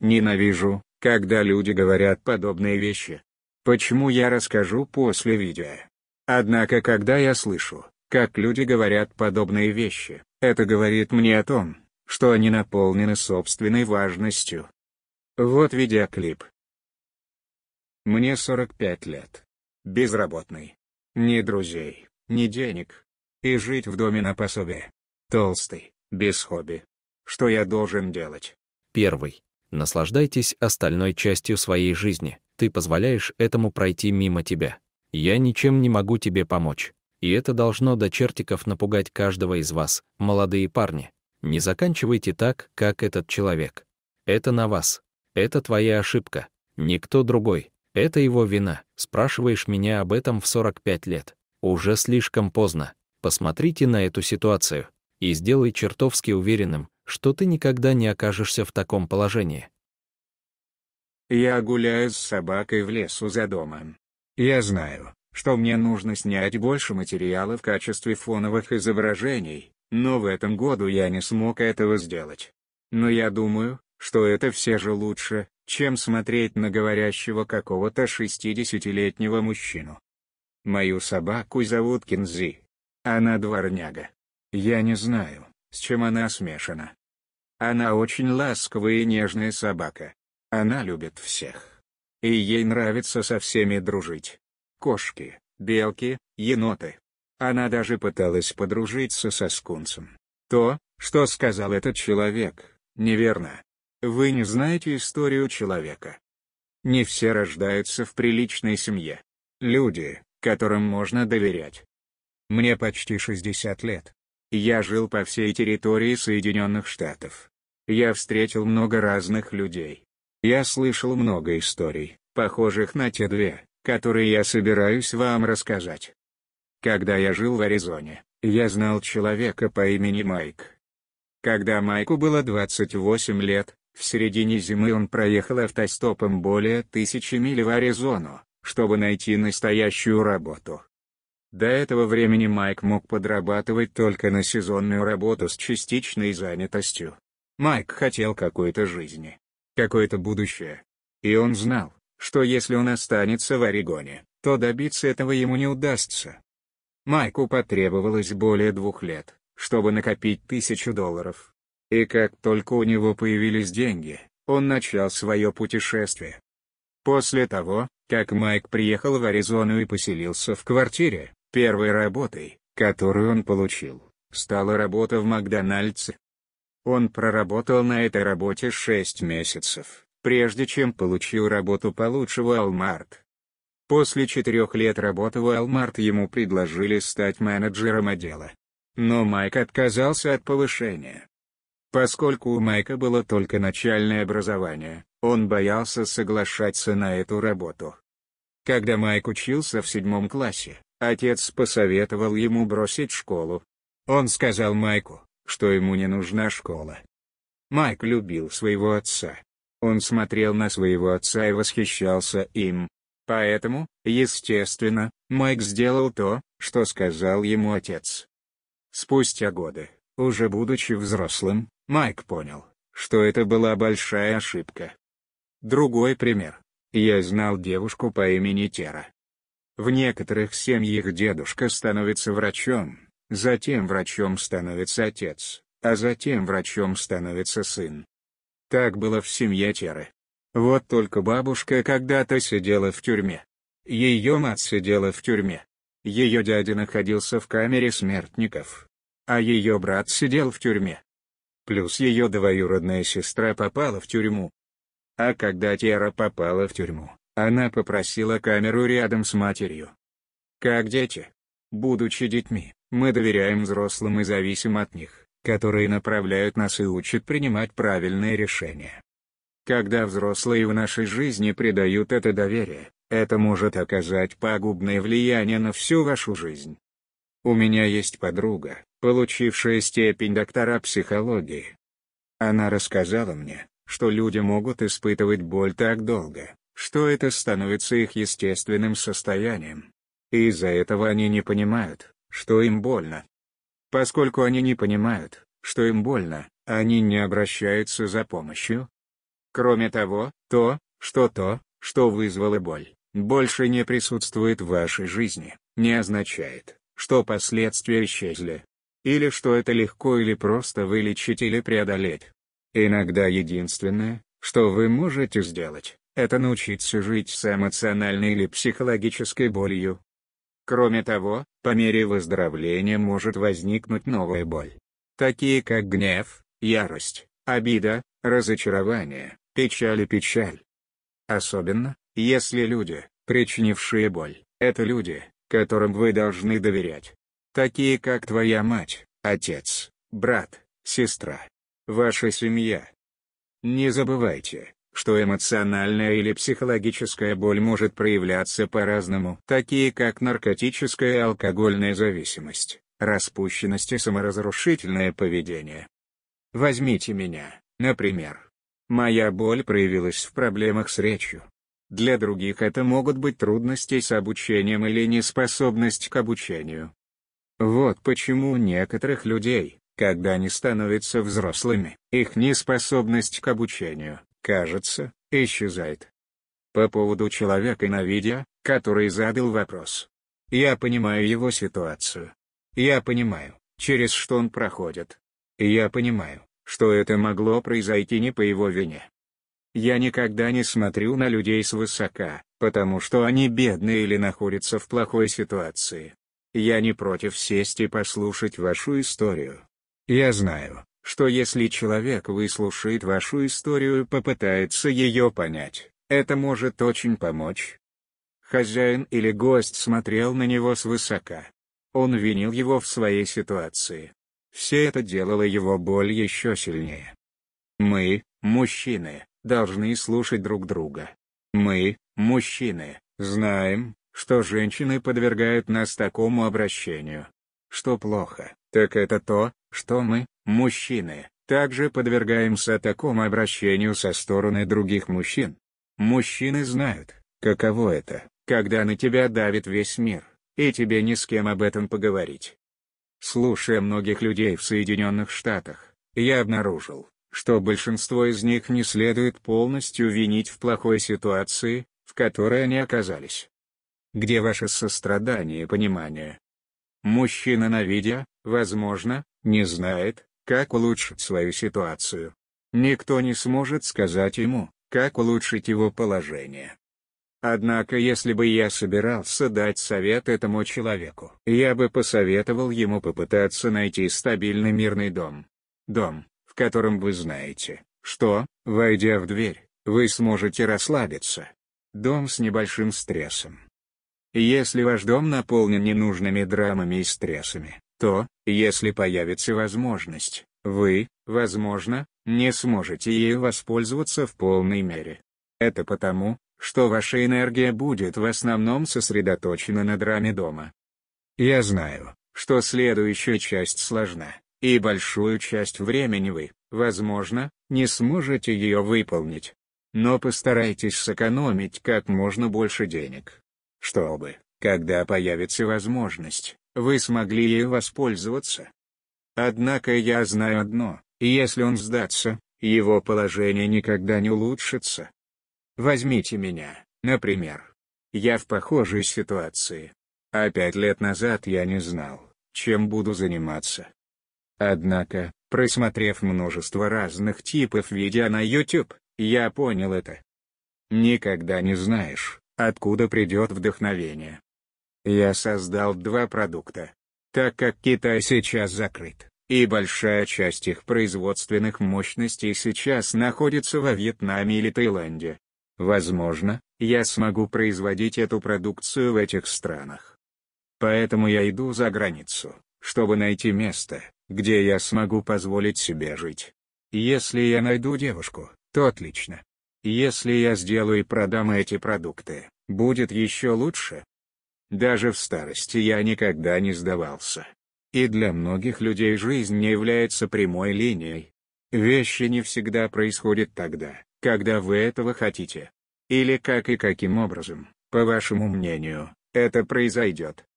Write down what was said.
Ненавижу, когда люди говорят подобные вещи. Почему я расскажу после видео. Однако когда я слышу, как люди говорят подобные вещи, это говорит мне о том, что они наполнены собственной важностью. Вот видеоклип. Мне 45 лет. Безработный. Ни друзей, ни денег. И жить в доме на пособие. Толстый, без хобби. Что я должен делать? Первый. Наслаждайтесь остальной частью своей жизни. Ты позволяешь этому пройти мимо тебя. Я ничем не могу тебе помочь. И это должно до чертиков напугать каждого из вас, молодые парни. Не заканчивайте так, как этот человек. Это на вас. Это твоя ошибка. Никто другой. Это его вина. Спрашиваешь меня об этом в 45 лет. Уже слишком поздно. Посмотрите на эту ситуацию. И сделай чертовски уверенным, что ты никогда не окажешься в таком положении. Я гуляю с собакой в лесу за домом. Я знаю, что мне нужно снять больше материала в качестве фоновых изображений, но в этом году я не смог этого сделать. Но я думаю, что это все же лучше, чем смотреть на говорящего какого-то 60-летнего мужчину. Мою собаку зовут Кинзи. Она дворняга. Я не знаю, с чем она смешана. Она очень ласковая и нежная собака. Она любит всех. И ей нравится со всеми дружить. Кошки, белки, еноты. Она даже пыталась подружиться со скунсом. То, что сказал этот человек, неверно. Вы не знаете историю человека. Не все рождаются в приличной семье. Люди, которым можно доверять. Мне почти 60 лет. Я жил по всей территории Соединенных Штатов. Я встретил много разных людей. Я слышал много историй, похожих на те две, которые я собираюсь вам рассказать. Когда я жил в Аризоне, я знал человека по имени Майк. Когда Майку было 28 лет, в середине зимы он проехал автостопом более тысячи миль в Аризону, чтобы найти настоящую работу. До этого времени Майк мог подрабатывать только на сезонную работу с частичной занятостью. Майк хотел какой-то жизни, какое-то будущее. И он знал, что если он останется в Орегоне, то добиться этого ему не удастся. Майку потребовалось более двух лет, чтобы накопить тысячу долларов. И как только у него появились деньги, он начал свое путешествие. После того, как Майк приехал в Аризону и поселился в квартире, Первой работой, которую он получил, стала работа в Макдональдсе. Он проработал на этой работе 6 месяцев, прежде чем получил работу получше в Walmart. После четырех лет работы в Walmart ему предложили стать менеджером отдела. Но Майк отказался от повышения. Поскольку у Майка было только начальное образование, он боялся соглашаться на эту работу. Когда Майк учился в седьмом классе, Отец посоветовал ему бросить школу. Он сказал Майку, что ему не нужна школа. Майк любил своего отца. Он смотрел на своего отца и восхищался им. Поэтому, естественно, Майк сделал то, что сказал ему отец. Спустя годы, уже будучи взрослым, Майк понял, что это была большая ошибка. Другой пример. Я знал девушку по имени Тера. В некоторых семьях дедушка становится врачом, затем врачом становится отец, а затем врачом становится сын. Так было в семье Теры. Вот только бабушка когда-то сидела в тюрьме. Ее мать сидела в тюрьме. Ее дядя находился в камере смертников. А ее брат сидел в тюрьме. Плюс ее двоюродная сестра попала в тюрьму. А когда Тера попала в тюрьму, она попросила камеру рядом с матерью. Как дети. Будучи детьми, мы доверяем взрослым и зависим от них, которые направляют нас и учат принимать правильные решения. Когда взрослые в нашей жизни придают это доверие, это может оказать пагубное влияние на всю вашу жизнь. У меня есть подруга, получившая степень доктора психологии. Она рассказала мне, что люди могут испытывать боль так долго, что это становится их естественным состоянием. И из-за этого они не понимают, что им больно. Поскольку они не понимают, что им больно, они не обращаются за помощью. Кроме того, то, что то, что вызвало боль, больше не присутствует в вашей жизни, не означает, что последствия исчезли. Или что это легко или просто вылечить или преодолеть. Иногда единственное, что вы можете сделать, это научиться жить с эмоциональной или психологической болью. Кроме того, по мере выздоровления может возникнуть новая боль. Такие как гнев, ярость, обида, разочарование, печаль и печаль. Особенно, если люди, причинившие боль, это люди, которым вы должны доверять. Такие как твоя мать, отец, брат, сестра, ваша семья, не забывайте, что эмоциональная или психологическая боль может проявляться по-разному, такие как наркотическая и алкогольная зависимость, распущенность и саморазрушительное поведение. Возьмите меня, например. Моя боль проявилась в проблемах с речью. Для других это могут быть трудности с обучением или неспособность к обучению. Вот почему у некоторых людей, когда они становятся взрослыми, их неспособность к обучению, кажется, исчезает. По поводу человека на видео, который задал вопрос. Я понимаю его ситуацию. Я понимаю, через что он проходит. Я понимаю, что это могло произойти не по его вине. Я никогда не смотрю на людей свысока, потому что они бедны или находятся в плохой ситуации. Я не против сесть и послушать вашу историю. Я знаю, что если человек выслушает вашу историю и попытается ее понять, это может очень помочь. Хозяин или гость смотрел на него свысока. Он винил его в своей ситуации. Все это делало его боль еще сильнее. Мы, мужчины, должны слушать друг друга. Мы, мужчины, знаем, что женщины подвергают нас такому обращению. Что плохо, так это то, что мы, мужчины, также подвергаемся такому обращению со стороны других мужчин. Мужчины знают, каково это, когда на тебя давит весь мир, и тебе ни с кем об этом поговорить. Слушая многих людей в Соединенных Штатах, я обнаружил, что большинство из них не следует полностью винить в плохой ситуации, в которой они оказались. Где ваше сострадание и понимание, Мужчина на видео, возможно, не знает, как улучшить свою ситуацию. Никто не сможет сказать ему, как улучшить его положение. Однако если бы я собирался дать совет этому человеку, я бы посоветовал ему попытаться найти стабильный мирный дом. Дом, в котором вы знаете, что, войдя в дверь, вы сможете расслабиться. Дом с небольшим стрессом. Если ваш дом наполнен ненужными драмами и стрессами, то, если появится возможность, вы, возможно, не сможете ею воспользоваться в полной мере. Это потому, что ваша энергия будет в основном сосредоточена на драме дома. Я знаю, что следующая часть сложна, и большую часть времени вы, возможно, не сможете ее выполнить. Но постарайтесь сэкономить как можно больше денег чтобы, когда появится возможность, вы смогли ею воспользоваться. Однако я знаю одно, если он сдаться, его положение никогда не улучшится. Возьмите меня, например. Я в похожей ситуации. А пять лет назад я не знал, чем буду заниматься. Однако, просмотрев множество разных типов видео на YouTube, я понял это. Никогда не знаешь, Откуда придет вдохновение? Я создал два продукта. Так как Китай сейчас закрыт, и большая часть их производственных мощностей сейчас находится во Вьетнаме или Таиланде. Возможно, я смогу производить эту продукцию в этих странах. Поэтому я иду за границу, чтобы найти место, где я смогу позволить себе жить. Если я найду девушку, то отлично. Если я сделаю и продам эти продукты, будет еще лучше. Даже в старости я никогда не сдавался. И для многих людей жизнь не является прямой линией. Вещи не всегда происходят тогда, когда вы этого хотите. Или как и каким образом, по вашему мнению, это произойдет.